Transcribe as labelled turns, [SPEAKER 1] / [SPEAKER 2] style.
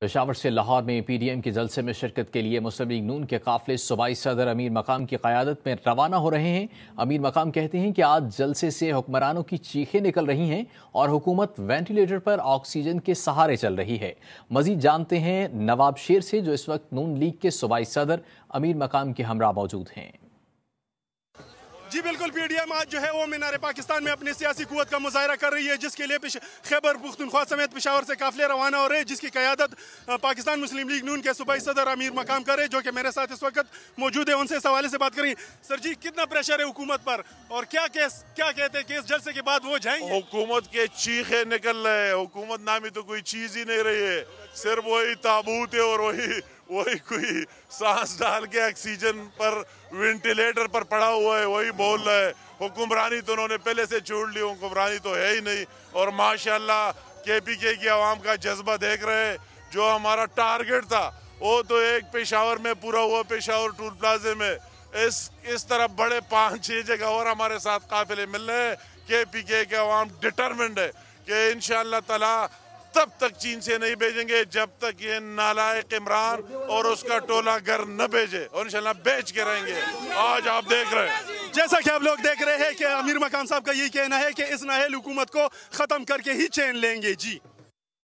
[SPEAKER 1] पेशावर से लाहौर में पीडीएम के जलसे में शिरकत के लिए मुस्लिम लीग नून के काफिले सूबाई सदर अमीर मकाम की क्यादत में रवाना हो रहे हैं अमीर मकाम कहते हैं कि आज जलसे से हुक्मरानों की चीखें निकल रही हैं और हुकूमत वेंटिलेटर पर ऑक्सीजन के सहारे चल रही है मजीद जानते हैं नवाब शेर से जो इस वक्त नून लीग के सूबाई सदर अमीर मकाम के हमरा मौजूद हैं
[SPEAKER 2] जी बिल्कुल पीडीएम आज जो है वो मीनार पाकिस्तान में अपनी सियासी कुत का मुजाहरा कर रही है जिसके लिए खैबर पुख्तनख्वा समेत पिशावर से काफिले रवाना हो रहे हैं जिसकी क्यादत पाकिस्तान मुस्लिम लीग नून के सूबाई सदर अमीर मकाम करे जो कि मेरे साथ इस वक्त मौजूद है उनसे इस हवाले से बात करें सर जी कितना प्रेशर है हुकूमत पर और क्या केस क्या कहते हैं केस जलसे के
[SPEAKER 3] बाद वो जाएंगे हुकूमत के चीखे निकल रहे हैं हुकूमत नामी तो कोई चीज ही नहीं रही है सिर्फ वही ताबूत है और वही वही कोई सांस डाल के ऑक्सीजन पर वेंटिलेटर पर पड़ा हुआ है वही बोल रहा है हुक्मरानी तो उन्होंने पहले से छोड़ ली हुक्मरानी तो है ही नहीं और माशाल्लाह केपीके की आवाम का जज्बा देख रहे हैं जो हमारा टारगेट था वो तो एक पेशावर में पूरा हुआ पेशावर टूल प्लाजे में इस इस तरफ बड़े पाँच छः जगह और हमारे साथ काफिले मिल रहे हैं के पी के आवाम डिटर्मेंट है कि इन तला तब तक चीन से नहीं भेजेंगे जब तक ये नालायक इमरान और उसका टोला घर न भेजे और इंशाल्लाह बेच के
[SPEAKER 2] रहेंगे आज आप देख रहे हैं जैसा कि आप लोग देख रहे हैं कि अमीर मकान साहब का ये कहना है कि इस नाहल हुकूमत को ख़त्म करके ही चैन लेंगे जी